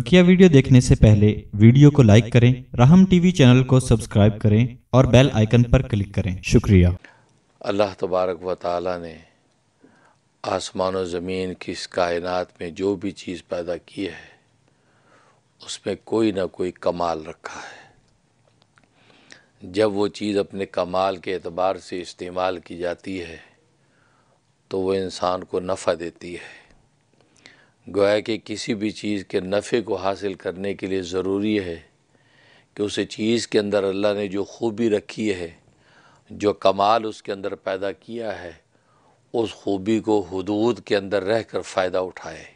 बकिया वीडियो देखने से पहले वीडियो को लाइक करें राहम टीवी चैनल को सब्सक्राइब करें और बेल आइकन पर क्लिक करें शुक्रिया अल्लाह तबारक व ताली ने आसमान ज़मीन की इस कायनात में जो भी चीज़ पैदा की है उसमें कोई ना कोई कमाल रखा है जब वो चीज़ अपने कमाल के अतबार से इस्तेमाल की जाती है तो वो इंसान को नफ़ा देती है गोया कि किसी भी चीज़ के नफ़े को हासिल करने के लिए ज़रूरी है कि उस चीज़ के अंदर अल्लाह ने जो खूबी रखी है जो कमाल उसके अंदर पैदा किया है उस खूबी को हदूद के अंदर रह कर फ़ायदा उठाए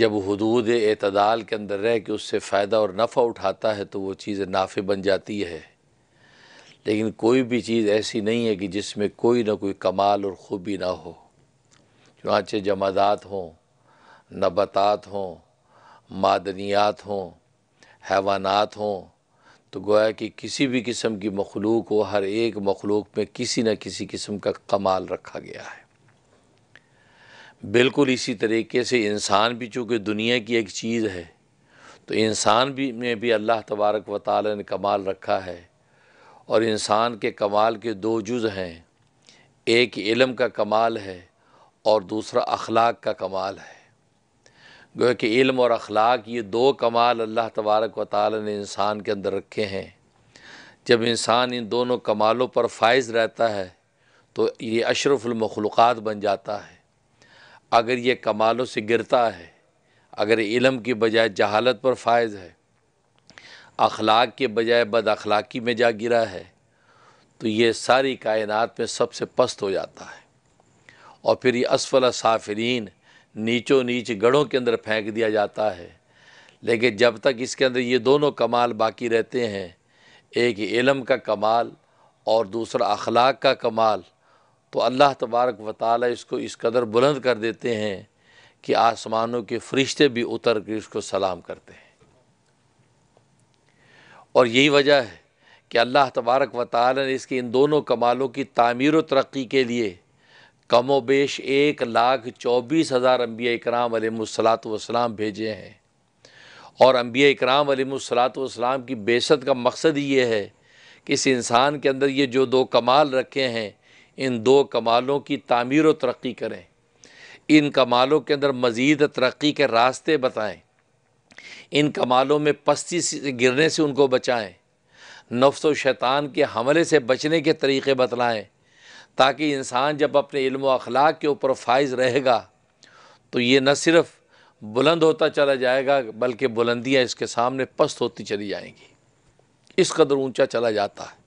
जब हदूद अतदाल के अंदर रह के उससे फ़ायदा और नफ़ा उठाता है तो वो चीज़ नाफे बन जाती है लेकिन कोई भी चीज़ ऐसी नहीं है कि जिसमें कोई ना कोई कमाल और खूबी ना हो चुनाचे जमादात हों नबात हों मादनियात हों हैवानात हों तो गोया कि किसी भी किस्म की मखलूक हो हर एक मखलूक में किसी न किसी किस्म का कमाल रखा गया है बिल्कुल इसी तरीके से इंसान भी चूँकि दुनिया की एक चीज़ है तो इंसान भी में भी अल्लाह तबारक व ताली ने कमाल रखा है और इंसान के कमाल के दो जुज़ हैं एक इलम का कमाल है और दूसरा अखलाक का कमाल है गोया कि इल्म और अखलाक ये दो कमाल अल्लाह तबारक व ताली ने इंसान के अंदर रखे हैं जब इंसान इन दोनों कमालों पर फाइज रहता है तो ये अशरफुलमखलूक़ात बन जाता है अगर ये कमालों से गिरता है अगर इलम की बजाय जहालत पर फायज है अखलाक के बजाय बद अखलाक़ी में जा गिरा है तो ये सारी कायनात में सबसे पस्त हो जाता है और फिर ये असफल साफरीन नीचो नीच गढ़ों के अंदर फेंक दिया जाता है लेकिन जब तक इसके अंदर ये दोनों कमाल बाकी रहते हैं एक इलम का कमाल और दूसरा अखलाक का कमाल तो अल्लाह तबारक व ताली इसको इस कदर बुलंद कर देते हैं कि आसमानों के फरिश्ते भी उतर के इसको सलाम करते हैं और यही वजह है कि अल्लाह तबारक व ताली ने इसके इन दोनों कमालों की तामीर व तरक्की के लिए कमो बेश एक लाख चौबीस हज़ार अम्बिया कराम अलमसलात भेजे हैं और अम्बिया इक्राम अलमसलात की बेसत का मकसद ये है कि इस इंसान के अंदर ये जो दो कमाल रखे हैं इन दो कमालों की तामीर व तरक्की करें इन कमालों के अंदर मज़ीद तरक्की के रास्ते बताएँ इन कमालों में पस्ती से गिरने से उनको बचाएँ नफ्स व शैतान के हमले से बचने के तरीक़े बतलाएँ ताकि इंसान जब अपने इल्म अखलाक के ऊपर फाइज रहेगा तो ये न सिर्फ बुलंद होता चला जाएगा बल्कि बुलंदियाँ इसके सामने पस्त होती चली जाएंगी इस कदर ऊंचा चला जाता है